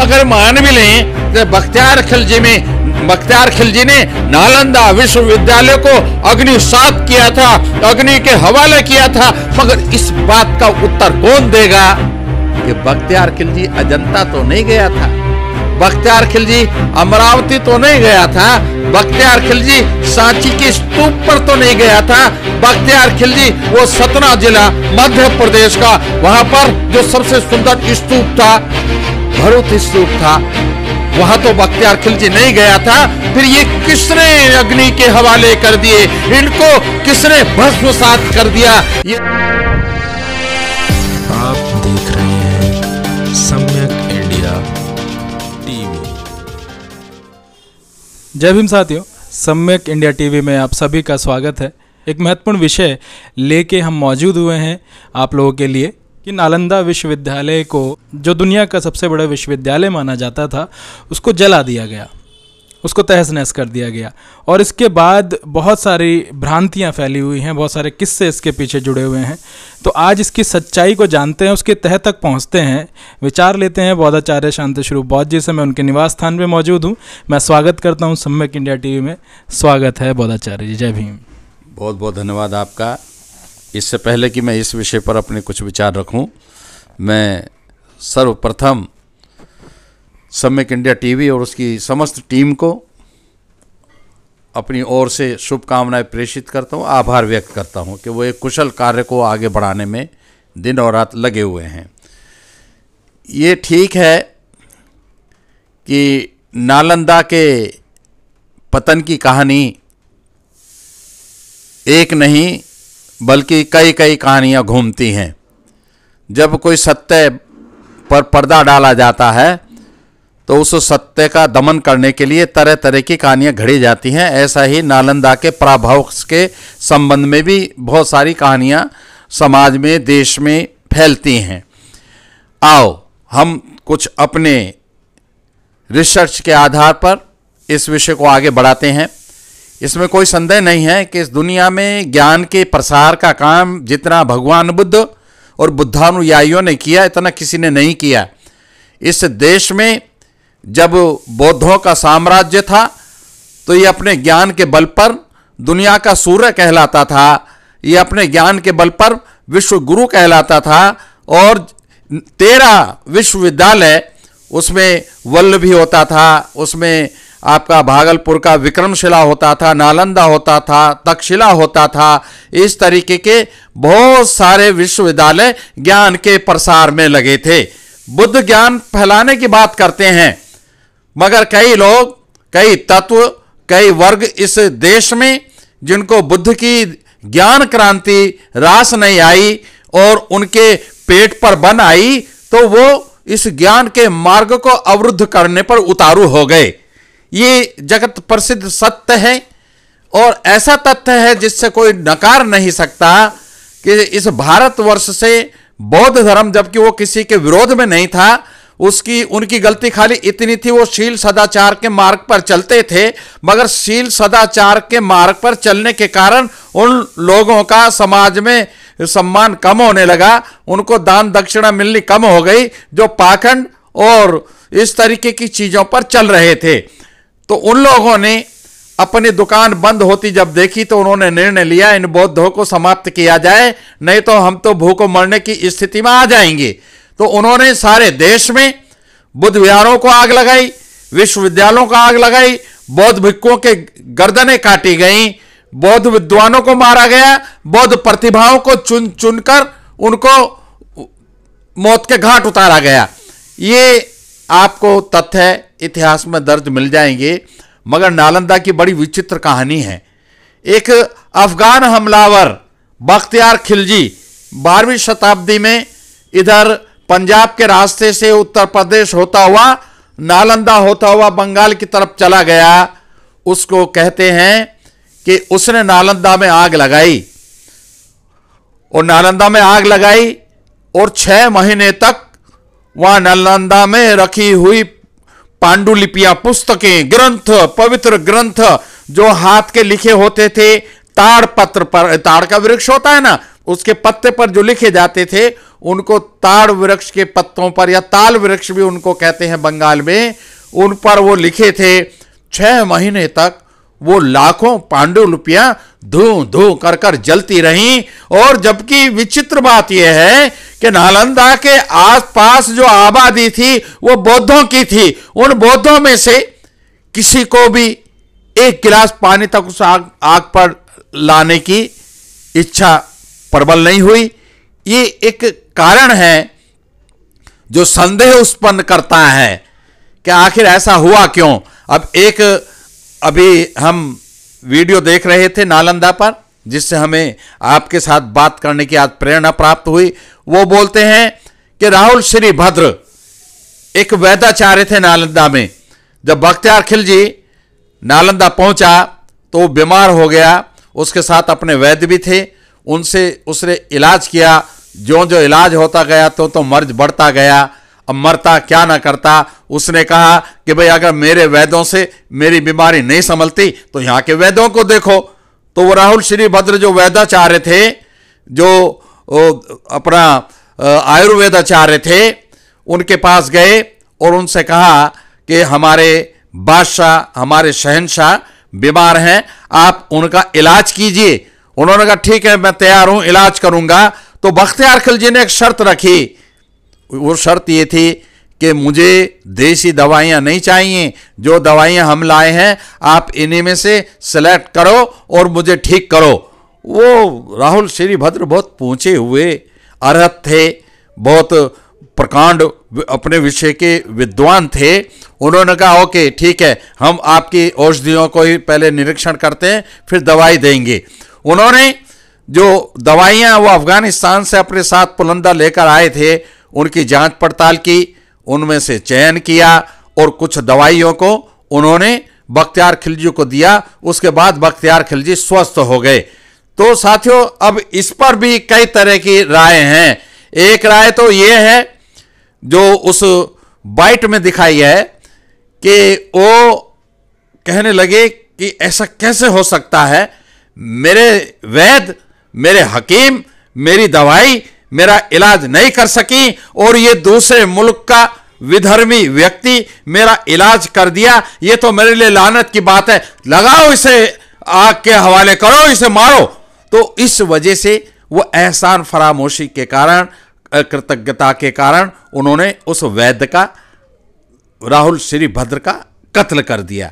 अगर मान भी लें तो बख्तियार खिलजी में बख्तियार खिलजी ने नालंदा विश्वविद्यालय को अग्नि सात किया था अग्नि के हवाले किया था मगर इस बात का उत्तर कौन देगा कि बख्तियार खिलजी अजंता तो नहीं गया था बख्तियार खिलजी अमरावती तो नहीं गया था बख्तियार खिलजी सांची के स्तूप पर तो नहीं गया था बख्तियार खिलजी वो सतना जिला मध्य प्रदेश का वहां पर जो सबसे सुंदर स्तूप था भरोत स्तूप था वहां तो बख्तियार खिलजी नहीं गया था फिर ये किसने अग्नि के हवाले कर दिए इनको किसने भस्म सात कर दिया ये आप देख रहे हैं सम्यक इंडिया टीवी जय भीम साथियों सम्यक इंडिया टीवी में आप सभी का स्वागत है एक महत्वपूर्ण विषय लेके हम मौजूद हुए हैं आप लोगों के लिए कि नालंदा विश्वविद्यालय को जो दुनिया का सबसे बड़ा विश्वविद्यालय माना जाता था उसको जला दिया गया उसको तहस नहस कर दिया गया और इसके बाद बहुत सारी भ्रांतियाँ फैली हुई हैं बहुत सारे किस्से इसके पीछे जुड़े हुए हैं तो आज इसकी सच्चाई को जानते हैं उसके तह तक पहुँचते हैं विचार लेते हैं बौद्धाचार्य शांति स्वरूप बौद्ध जी से मैं उनके निवास स्थान पर मौजूद हूँ मैं स्वागत करता हूँ सम्यक इंडिया टी में स्वागत है बौद्धाचार्य जी जय भीम बहुत बहुत धन्यवाद आपका इससे पहले कि मैं इस विषय पर अपने कुछ विचार रखूं, मैं सर्वप्रथम सम्यक इंडिया टीवी और उसकी समस्त टीम को अपनी ओर से शुभकामनाएं प्रेषित करता हूं, आभार व्यक्त करता हूं कि वो एक कुशल कार्य को आगे बढ़ाने में दिन और रात लगे हुए हैं ये ठीक है कि नालंदा के पतन की कहानी एक नहीं बल्कि कई कई कहानियाँ घूमती हैं जब कोई सत्य पर पर्दा डाला जाता है तो उस सत्य का दमन करने के लिए तरह तरह की कहानियाँ घड़ी जाती हैं ऐसा ही नालंदा के प्राभव के संबंध में भी बहुत सारी कहानियाँ समाज में देश में फैलती हैं आओ हम कुछ अपने रिसर्च के आधार पर इस विषय को आगे बढ़ाते हैं इसमें कोई संदेह नहीं है कि इस दुनिया में ज्ञान के प्रसार का काम जितना भगवान बुद्ध और बुद्धानुयायियों ने किया इतना किसी ने नहीं किया इस देश में जब बौद्धों का साम्राज्य था तो ये अपने ज्ञान के बल पर दुनिया का सूर्य कहलाता था ये अपने ज्ञान के बल पर विश्व गुरु कहलाता था और तेरह विश्वविद्यालय उसमें वल्ल भी होता था उसमें आपका भागलपुर का विक्रमशिला होता था नालंदा होता था तक्षशिला होता था इस तरीके के बहुत सारे विश्वविद्यालय ज्ञान के प्रसार में लगे थे बुद्ध ज्ञान फैलाने की बात करते हैं मगर कई लोग कई तत्व कई वर्ग इस देश में जिनको बुद्ध की ज्ञान क्रांति रास नहीं आई और उनके पेट पर बन आई तो वो इस ज्ञान के मार्ग को अवरुद्ध करने पर उतारू हो गए ये जगत प्रसिद्ध सत्य है और ऐसा तथ्य है जिससे कोई नकार नहीं सकता कि इस भारतवर्ष से बौद्ध धर्म जबकि वो किसी के विरोध में नहीं था उसकी उनकी गलती खाली इतनी थी वो शील सदाचार के मार्ग पर चलते थे मगर शील सदाचार के मार्ग पर चलने के कारण उन लोगों का समाज में सम्मान कम होने लगा उनको दान दक्षिणा मिलनी कम हो गई जो पाखंड और इस तरीके की चीज़ों पर चल रहे थे तो उन लोगों ने अपनी दुकान बंद होती जब देखी तो उन्होंने निर्णय लिया इन बौद्धों को समाप्त किया जाए नहीं तो हम तो भूखों मरने की स्थिति में आ जाएंगे तो उन्होंने सारे देश में बुद्ध विहारों को आग लगाई विश्वविद्यालयों को आग लगाई बौद्ध भिक्कों के गर्दनें काटी गईं बौद्ध विद्वानों को मारा गया बौद्ध प्रतिभाओं को चुन चुनकर उनको मौत के घाट उतारा गया ये आपको तथ्य इतिहास में दर्ज मिल जाएंगे मगर नालंदा की बड़ी विचित्र कहानी है एक अफगान हमलावर बख्तियार खिलजी बारहवीं शताब्दी में इधर पंजाब के रास्ते से उत्तर प्रदेश होता हुआ नालंदा होता हुआ बंगाल की तरफ चला गया उसको कहते हैं कि उसने नालंदा में आग लगाई और नालंदा में आग लगाई और छह महीने तक वह नालंदा में रखी हुई पांडुलिपियां पुस्तकें ग्रंथ पवित्र ग्रंथ जो हाथ के लिखे होते थे ताड़ पत्र पर ताड़ का वृक्ष होता है ना उसके पत्ते पर जो लिखे जाते थे उनको ताड़ वृक्ष के पत्तों पर या ताल वृक्ष भी उनको कहते हैं बंगाल में उन पर वो लिखे थे छह महीने तक वो लाखों पांडुलिपियां धू धू कर कर जलती रहीं और जबकि विचित्र बात यह है कि नालंदा के आसपास जो आबादी थी वो बौद्धों की थी उन बौद्धों में से किसी को भी एक गिलास पानी तक उस आग आग पर लाने की इच्छा प्रबल नहीं हुई ये एक कारण है जो संदेह उत्पन्न करता है कि आखिर ऐसा हुआ क्यों अब एक अभी हम वीडियो देख रहे थे नालंदा पर जिससे हमें आपके साथ बात करने की आज प्रेरणा प्राप्त हुई वो बोलते हैं कि राहुल श्री भद्र एक वैदाचार्य थे नालंदा में जब बख्तियार खिल जी नालंदा पहुंचा तो वो बीमार हो गया उसके साथ अपने वैद्य भी थे उनसे उसने इलाज किया जो जो इलाज होता गया तो तो मर्ज बढ़ता गया अब मरता क्या ना करता उसने कहा कि भाई अगर मेरे वैद्यों से मेरी बीमारी नहीं संभलती तो यहाँ के वैद्यों को देखो तो वो राहुल श्रीभद्र जो वैदाचार्य थे जो अपना आयुर्वेदाचार्य थे उनके पास गए और उनसे कहा कि हमारे बादशाह हमारे शहनशाह बीमार हैं आप उनका इलाज कीजिए उन्होंने कहा ठीक है मैं तैयार हूं इलाज करूंगा तो बख्तियार खिलजी ने एक शर्त रखी वो शर्त ये थी कि मुझे देसी दवाइयाँ नहीं चाहिए जो दवाइयाँ हम लाए हैं आप इन्हीं में से सेलेक्ट करो और मुझे ठीक करो वो राहुल श्रीभद्र बहुत पूछे हुए अर्हत थे बहुत प्रकांड अपने विषय के विद्वान थे उन्होंने कहा ओके ठीक है हम आपकी औषधियों को ही पहले निरीक्षण करते हैं फिर दवाई देंगे उन्होंने जो दवाइयाँ वो अफगानिस्तान से अपने साथ पुलंदा लेकर आए थे उनकी जांच पड़ताल की उनमें से चयन किया और कुछ दवाइयों को उन्होंने बख्तियार खिलजी को दिया उसके बाद बख्तियार खिलजी स्वस्थ हो गए तो साथियों अब इस पर भी कई तरह की राय हैं एक राय तो ये है जो उस बाइट में दिखाई है कि वो कहने लगे कि ऐसा कैसे हो सकता है मेरे वैद मेरे हकीम मेरी दवाई मेरा इलाज नहीं कर सकी और ये दूसरे मुल्क का विधर्मी व्यक्ति मेरा इलाज कर दिया ये तो मेरे लिए लानत की बात है लगाओ इसे आग के हवाले करो इसे मारो तो इस वजह से वो एहसान फरामोशी के कारण कृतज्ञता के कारण उन्होंने उस वैद्य का राहुल श्री भद्र का कत्ल कर दिया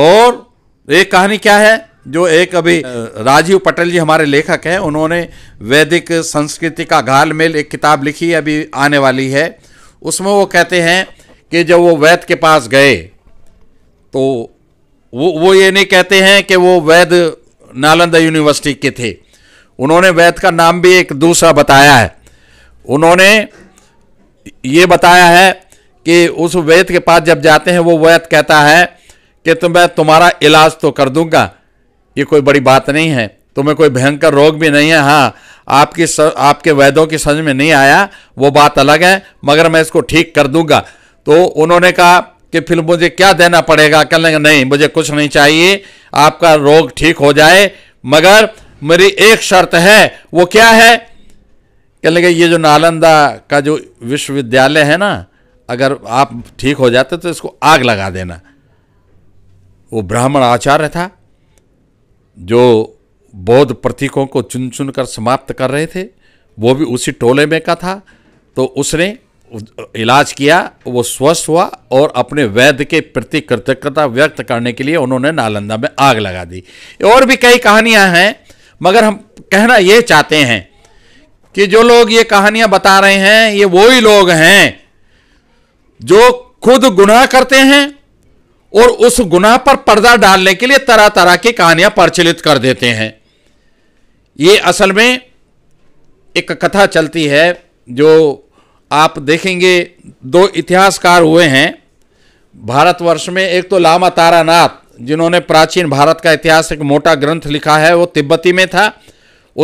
और एक कहानी क्या है जो एक अभी राजीव पटेल जी हमारे लेखक हैं उन्होंने वैदिक संस्कृति का घाल मेल एक किताब लिखी अभी आने वाली है उसमें वो कहते हैं कि जब वो वैद्य के पास गए तो वो वो ये नहीं कहते हैं कि वो वैद्य नालंदा यूनिवर्सिटी के थे उन्होंने वैद्य का नाम भी एक दूसरा बताया है उन्होंने ये बताया है कि उस वैद्य के पास जब जाते हैं वो वैद्य कहता है कि तो मैं तुम्हारा इलाज तो कर दूंगा ये कोई बड़ी बात नहीं है तुम्हें कोई भयंकर रोग भी नहीं है हाँ आपकी आपके वैदों की समझ में नहीं आया वो बात अलग है मगर मैं इसको ठीक कर दूंगा तो उन्होंने कहा कि फिर मुझे क्या देना पड़ेगा कह लेंगे नहीं मुझे कुछ नहीं चाहिए आपका रोग ठीक हो जाए मगर मेरी एक शर्त है वो क्या है कह लेंगे ये जो नालंदा का जो विश्वविद्यालय है ना अगर आप ठीक हो जाते तो इसको आग लगा देना वो ब्राह्मण आचार्य था जो बौद्ध प्रतीकों को चुन चुन कर समाप्त कर रहे थे वो भी उसी टोले में का था तो उसने इलाज किया वो स्वस्थ हुआ और अपने वैद्य के प्रति कृतज्ञता व्यक्त करने के लिए उन्होंने नालंदा में आग लगा दी और भी कई कहानियां हैं मगर हम कहना ये चाहते हैं कि जो लोग ये कहानियां बता रहे हैं ये वो ही लोग हैं जो खुद गुनाह करते हैं और उस गुनाह पर पर्दा डालने के लिए तरह तरह की कहानियां प्रचलित कर देते हैं ये असल में एक कथा चलती है जो आप देखेंगे दो इतिहासकार हुए हैं भारतवर्ष में एक तो लामा तारानाथ जिन्होंने प्राचीन भारत का इतिहास एक मोटा ग्रंथ लिखा है वो तिब्बती में था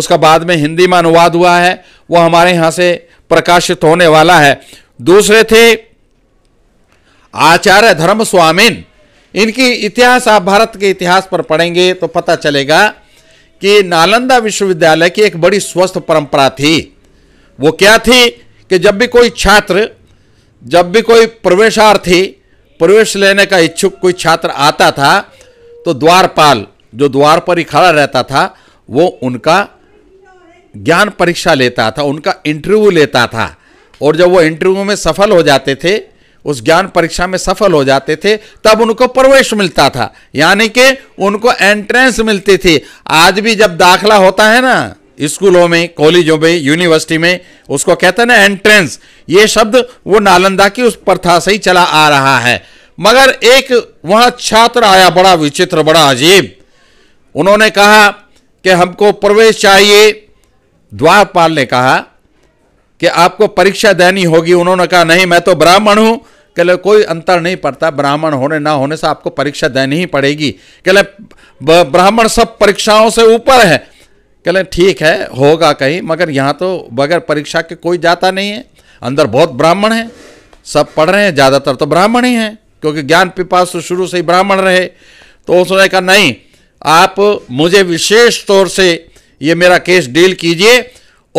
उसका बाद में हिंदी में अनुवाद हुआ है वो हमारे यहाँ से प्रकाशित होने वाला है दूसरे थे आचार्य धर्म स्वामीन इनकी इतिहास आप भारत के इतिहास पर पढ़ेंगे तो पता चलेगा कि नालंदा विश्वविद्यालय की एक बड़ी स्वस्थ परंपरा थी वो क्या थी कि जब भी कोई छात्र जब भी कोई प्रवेशार्थी प्रवेश लेने का इच्छुक कोई छात्र आता था तो द्वारपाल जो द्वार पर ही खड़ा रहता था वो उनका ज्ञान परीक्षा लेता था उनका इंटरव्यू लेता था और जब वो इंटरव्यू में सफल हो जाते थे उस ज्ञान परीक्षा में सफल हो जाते थे तब उनको प्रवेश मिलता था यानी कि उनको एंट्रेंस मिलती थी आज भी जब दाखला होता है ना स्कूलों में कॉलेजों में यूनिवर्सिटी में उसको कहते हैं ना एंट्रेंस ये शब्द वो नालंदा की उस प्रथा से ही चला आ रहा है मगर एक वहाँ छात्र आया बड़ा विचित्र बड़ा अजीब उन्होंने कहा कि हमको प्रवेश चाहिए द्वारपाल ने कहा कि आपको परीक्षा देनी होगी उन्होंने कहा नहीं मैं तो ब्राह्मण हूँ कहले कोई अंतर नहीं पड़ता ब्राह्मण होने ना होने से आपको परीक्षा देनी ही पड़ेगी कहले ब्राह्मण सब परीक्षाओं से ऊपर है कहले ठीक है होगा कहीं मगर यहाँ तो बगैर परीक्षा के कोई जाता नहीं है अंदर बहुत ब्राह्मण हैं सब पढ़ रहे हैं ज़्यादातर तो ब्राह्मण ही हैं क्योंकि ज्ञान पिपास तो शुरू से ही ब्राह्मण रहे तो उसने कहा नहीं आप मुझे विशेष तौर से ये मेरा केस डील कीजिए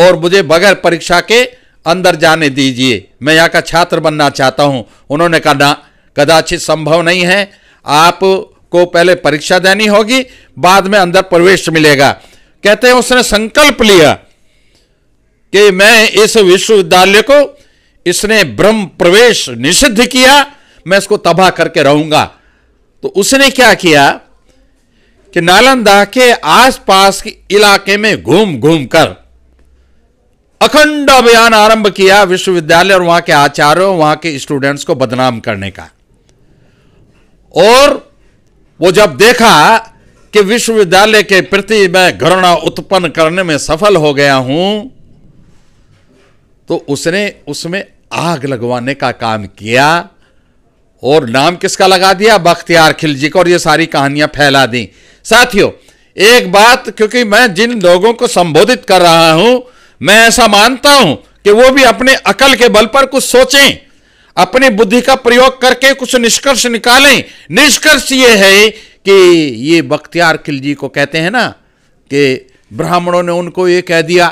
और मुझे बगैर परीक्षा के अंदर जाने दीजिए मैं यहाँ का छात्र बनना चाहता हूँ उन्होंने कहा ना कदाचित संभव नहीं है आप को पहले परीक्षा देनी होगी बाद में अंदर प्रवेश मिलेगा कहते हैं उसने संकल्प लिया कि मैं इस विश्वविद्यालय को इसने ब्रह्म प्रवेश निषिद्ध किया मैं इसको तबाह करके रहूंगा तो उसने क्या किया कि नालंदा के आसपास के इलाके में घूम घूम कर अखंड अभियान आरंभ किया विश्वविद्यालय और वहां के आचार्यों वहां के स्टूडेंट्स को बदनाम करने का और वो जब देखा कि विश्वविद्यालय के प्रति मैं घृणा उत्पन्न करने में सफल हो गया हूं तो उसने उसमें आग लगवाने का काम किया और नाम किसका लगा दिया बख्तियार खिलजी को और ये सारी कहानियां फैला दी साथियों एक बात क्योंकि मैं जिन लोगों को संबोधित कर रहा हूं मैं ऐसा मानता हूं कि वो भी अपने अकल के बल पर कुछ सोचें अपनी बुद्धि का प्रयोग करके कुछ निष्कर्ष निकालें निष्कर्ष ये है कि ये बख्तियार खिलजी को कहते हैं ना कि ब्राह्मणों ने उनको ये कह दिया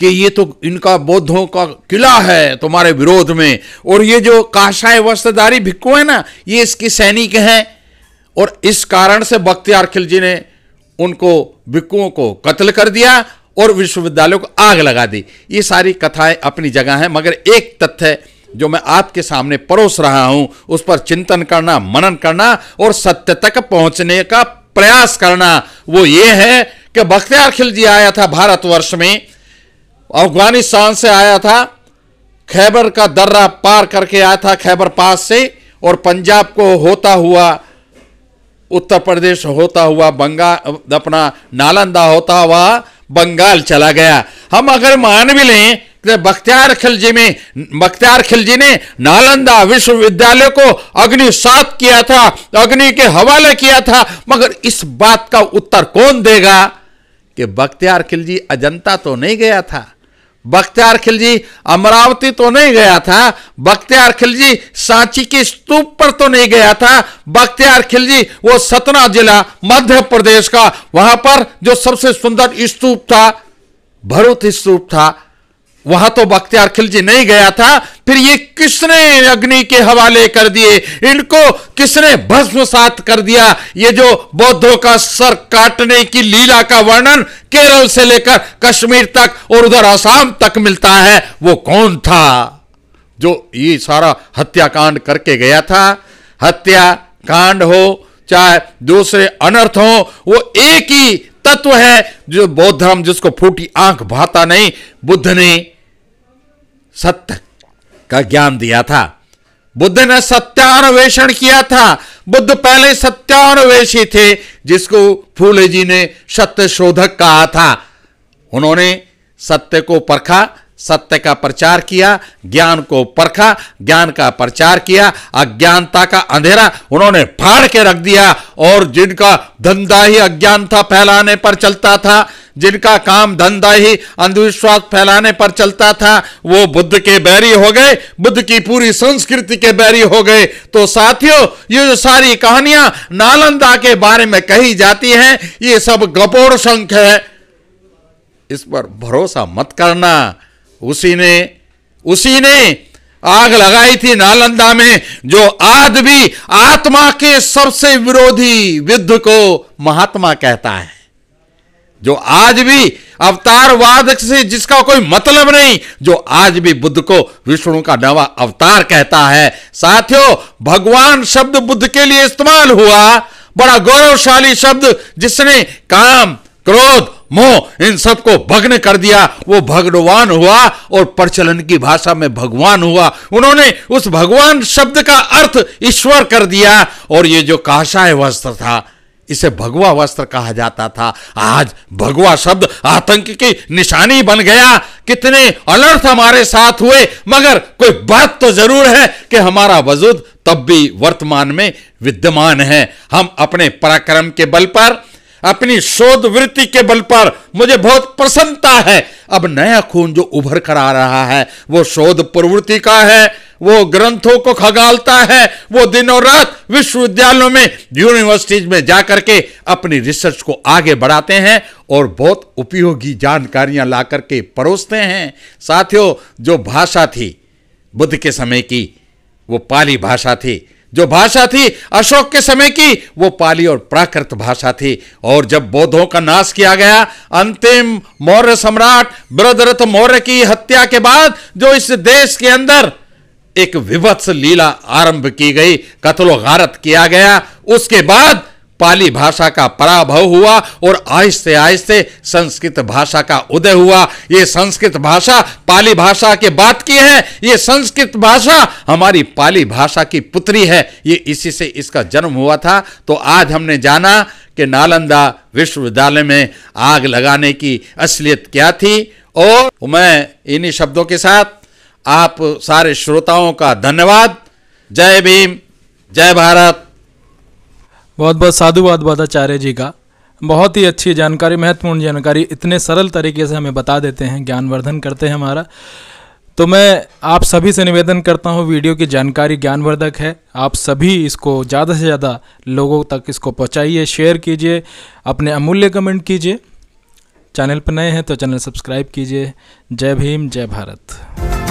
कि ये तो इनका बौद्धों का किला है तुम्हारे विरोध में और ये जो काशाए वस्त्रधारी भिक्कू है ना ये इसकी सैनिक हैं और इस कारण से बख्तियार खिलजी ने उनको भिक्कुओं को कत्ल कर दिया और विश्वविद्यालयों को आग लगा दी ये सारी कथाएं अपनी जगह हैं मगर एक तथ्य जो मैं आपके सामने परोस रहा हूं उस पर चिंतन करना मनन करना और सत्य तक पहुंचने का प्रयास करना वो ये है कि बख्तियार खिलजी आया था भारतवर्ष में अफगानिस्तान से आया था खैबर का दर्रा पार करके आया था खैबर पास से और पंजाब को होता हुआ उत्तर प्रदेश होता हुआ बंगा अपना नालंदा होता हुआ बंगाल चला गया हम अगर मान भी लें तो बख्तियार खिलजी में बख्तियार खिलजी ने नालंदा विश्वविद्यालय को सात किया था अग्नि के हवाले किया था मगर इस बात का उत्तर कौन देगा कि बख्तियार खिलजी अजंता तो नहीं गया था बख्तियार खिलजी अमरावती तो नहीं गया था बख्तियार खिलजी सांची के स्तूप पर तो नहीं गया था बख्तियार खिलजी वो सतना जिला मध्य प्रदेश का वहां पर जो सबसे सुंदर स्तूप था भरूत स्तूप था वहां तो बख्तियार खिलजी नहीं गया था फिर ये किसने अग्नि के हवाले कर दिए इनको किसने भस्म सात कर दिया ये जो बौद्धों का सर काटने की लीला का वर्णन केरल से लेकर कश्मीर तक और उधर आसाम तक मिलता है वो कौन था जो ये सारा हत्याकांड करके गया था हत्या कांड हो चाहे दूसरे अनर्थ हो वो एक ही तत्व है जो बौद्ध धर्म जिसको फूटी आंख भाता नहीं बुद्ध ने सत्य का ज्ञान दिया था बुद्ध ने सत्यान्वेषण किया था बुद्ध पहले सत्यान्वेषी थे जिसको फूले जी ने सत्य शोधक कहा था उन्होंने सत्य को परखा सत्य का प्रचार किया ज्ञान को परखा ज्ञान का प्रचार किया अज्ञानता का अंधेरा उन्होंने फाड़ के रख दिया और जिनका धंधा ही अज्ञान था फैलाने पर चलता था जिनका काम धंधा ही अंधविश्वास फैलाने पर चलता था वो बुद्ध के बैरी हो गए बुद्ध की पूरी संस्कृति के बैरी हो गए तो साथियों ये जो सारी कहानियां नालंदा के बारे में कही जाती हैं ये सब गपोर शंख है इस पर भरोसा मत करना उसी ने उसी ने आग लगाई थी नालंदा में जो आज भी आत्मा के सबसे विरोधी युद्ध को महात्मा कहता है जो आज भी अवतारवाद से जिसका कोई मतलब नहीं जो आज भी बुद्ध को विष्णु का नवा अवतार कहता है साथियों भगवान शब्द बुद्ध के लिए इस्तेमाल हुआ बड़ा गौरवशाली शब्द जिसने काम क्रोध मोह इन सबको भग्न कर दिया वो भगवान हुआ और प्रचलन की भाषा में भगवान हुआ उन्होंने उस भगवान शब्द का अर्थ ईश्वर कर दिया और ये जो काशाय वस्त्र था इसे भगवा वस्त्र कहा जाता था आज भगवा शब्द आतंक की निशानी बन गया कितने अलर्ट हमारे साथ हुए मगर कोई बात तो जरूर है कि हमारा वजूद तब भी वर्तमान में विद्यमान है हम अपने पराक्रम के बल पर अपनी शोध वृत्ति के बल पर मुझे बहुत प्रसन्नता है अब नया खून जो उभर कर आ रहा है वो शोध प्रवृत्ति का है वो ग्रंथों को खगालता है वो दिनों रात विश्वविद्यालयों में यूनिवर्सिटीज में जाकर के अपनी रिसर्च को आगे बढ़ाते हैं और बहुत उपयोगी जानकारियां ला करके परोसते हैं साथियों जो भाषा थी बुद्ध के समय की वो पाली भाषा थी जो भाषा थी अशोक के समय की वो पाली और प्राकृत भाषा थी और जब बौद्धों का नाश किया गया अंतिम मौर्य सम्राट ब्रदरथ मौर्य की हत्या के बाद जो इस देश के अंदर एक विभत्स लीला आरंभ की गई गारत किया गया उसके बाद पाली भाषा का पराभव हुआ और आहिस्ते आहिस्ते संस्कृत भाषा का उदय हुआ ये संस्कृत भाषा पाली भाषा के बात की है ये संस्कृत भाषा हमारी पाली भाषा की पुत्री है ये इसी से इसका जन्म हुआ था तो आज हमने जाना कि नालंदा विश्वविद्यालय में आग लगाने की असलियत क्या थी और मैं इन्हीं शब्दों के साथ आप सारे श्रोताओं का धन्यवाद जय भीम जय भारत बहुत बहुत साधुवाद बदाचार्य जी का बहुत ही अच्छी जानकारी महत्वपूर्ण जानकारी इतने सरल तरीके से हमें बता देते हैं ज्ञानवर्धन करते हैं हमारा तो मैं आप सभी से निवेदन करता हूँ वीडियो की जानकारी ज्ञानवर्धक है आप सभी इसको ज़्यादा से ज़्यादा लोगों तक इसको पहुँचाइए शेयर कीजिए अपने अमूल्य कमेंट कीजिए चैनल पर नए हैं तो चैनल सब्सक्राइब कीजिए जय भीम जय भारत